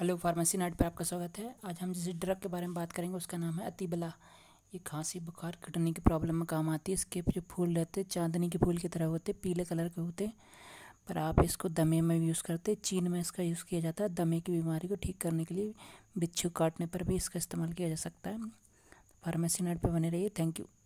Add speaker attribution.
Speaker 1: hello pharmacy night पर आपका स्वागत है आज हम जिस ड्रग के बारे में बात करेंगे उसका नाम है अतिबला ये खांसी बुखार किडनी की प्रॉब्लम में काम आती है इसके जो फूल रहते हैं चांदनी के फूल की तरह होते पीले कलर के होते पर आप इसको दमे में भी यूज़ करते चीन में इसका यूज़ किया जाता है दमे की बीमारी को ठीक करने के लिए बिच्छू काटने पर भी इसका इस्तेमाल किया जा सकता है फार्मेसी नाइट पर बने रहिए थैंक यू